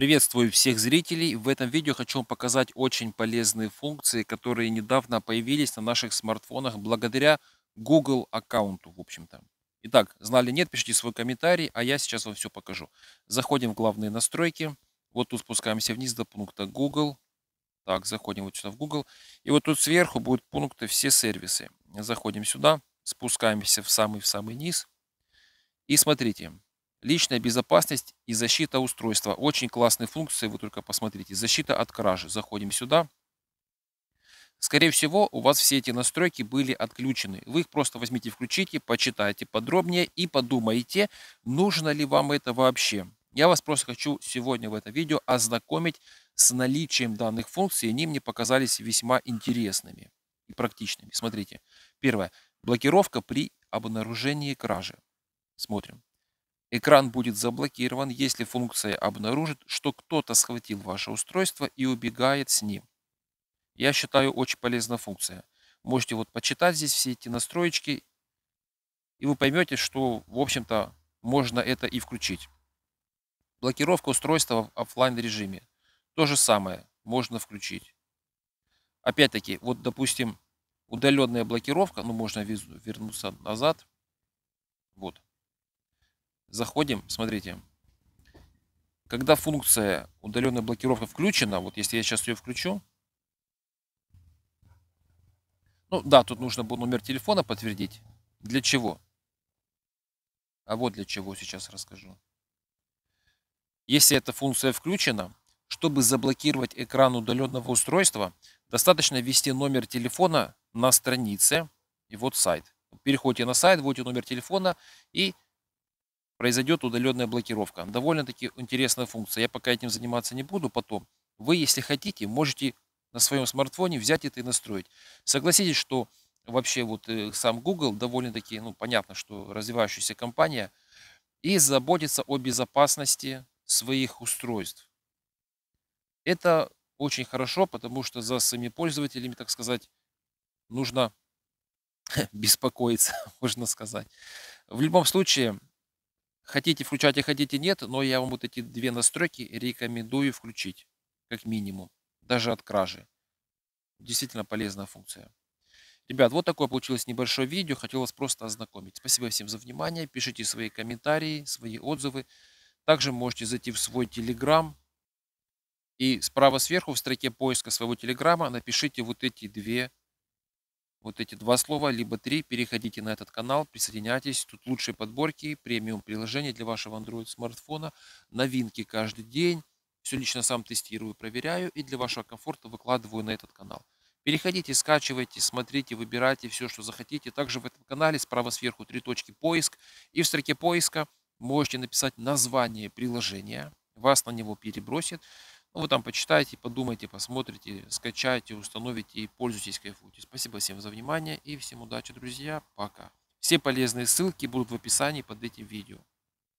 Приветствую всех зрителей. В этом видео хочу вам показать очень полезные функции, которые недавно появились на наших смартфонах благодаря Google аккаунту, в общем-то. Итак, знали нет, пишите свой комментарий, а я сейчас вам все покажу. Заходим в главные настройки. Вот тут спускаемся вниз до пункта Google. Так, заходим вот сюда в Google. И вот тут сверху будут пункты «Все сервисы». Заходим сюда, спускаемся в самый-в самый низ. И смотрите, Личная безопасность и защита устройства. Очень классные функции, вы только посмотрите. Защита от кражи. Заходим сюда. Скорее всего, у вас все эти настройки были отключены. Вы их просто возьмите, включите, почитайте подробнее и подумайте, нужно ли вам это вообще. Я вас просто хочу сегодня в этом видео ознакомить с наличием данных функций. Они мне показались весьма интересными и практичными. Смотрите. Первое. Блокировка при обнаружении кражи. Смотрим. Экран будет заблокирован, если функция обнаружит, что кто-то схватил ваше устройство и убегает с ним. Я считаю, очень полезная функция. Можете вот почитать здесь все эти настройки и вы поймете, что, в общем-то, можно это и включить. Блокировка устройства в офлайн режиме. То же самое можно включить. Опять-таки, вот, допустим, удаленная блокировка, ну, можно вернуться назад. Вот, Заходим, смотрите. Когда функция удаленная блокировка включена, вот если я сейчас ее включу, ну да, тут нужно будет номер телефона подтвердить. Для чего? А вот для чего сейчас расскажу. Если эта функция включена, чтобы заблокировать экран удаленного устройства, достаточно ввести номер телефона на странице и вот сайт. Переходите на сайт, вводите номер телефона и произойдет удаленная блокировка. Довольно-таки интересная функция. Я пока этим заниматься не буду потом. Вы, если хотите, можете на своем смартфоне взять это и настроить. Согласитесь, что вообще вот э, сам Google довольно-таки, ну, понятно, что развивающаяся компания, и заботится о безопасности своих устройств. Это очень хорошо, потому что за своими пользователями, так сказать, нужно беспокоиться, можно сказать. В любом случае, Хотите включать включайте, хотите нет, но я вам вот эти две настройки рекомендую включить, как минимум, даже от кражи. Действительно полезная функция. Ребят, вот такое получилось небольшое видео, хотел вас просто ознакомить. Спасибо всем за внимание, пишите свои комментарии, свои отзывы. Также можете зайти в свой Телеграм и справа сверху в строке поиска своего Телеграма напишите вот эти две вот эти два слова, либо три, переходите на этот канал, присоединяйтесь. Тут лучшие подборки, премиум приложения для вашего Android смартфона, новинки каждый день. Все лично сам тестирую, проверяю и для вашего комфорта выкладываю на этот канал. Переходите, скачивайте, смотрите, выбирайте все, что захотите. Также в этом канале справа сверху три точки «Поиск». И в строке поиска можете написать название приложения. Вас на него перебросит. Ну, вы там почитайте, подумайте, посмотрите, скачайте, установите и пользуйтесь, кайфуйте. Спасибо всем за внимание и всем удачи, друзья. Пока. Все полезные ссылки будут в описании под этим видео.